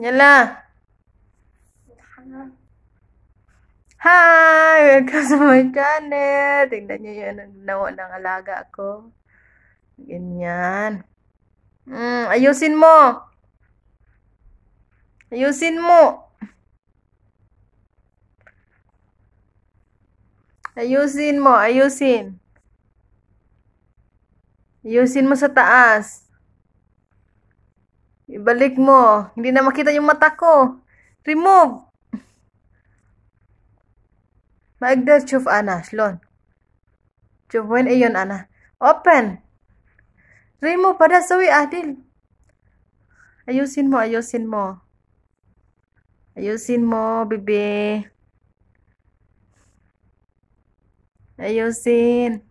Yala. Hi! Welcome sa my channel! Tingnan nyo yun ang ng alaga ko. Ganyan. Mm, ayusin mo! Ayusin mo! Ayusin mo, ayusin. Ayusin mo sa taas. Ibalik mo. Hindi na makita yung mata ko. Remove. Maigdar chuf ana, shlon. Chufuin iyon ana. Open. Remove pada sawi adil. Ayusin mo, ayusin mo. Ayusin mo, bebe. Ayusin.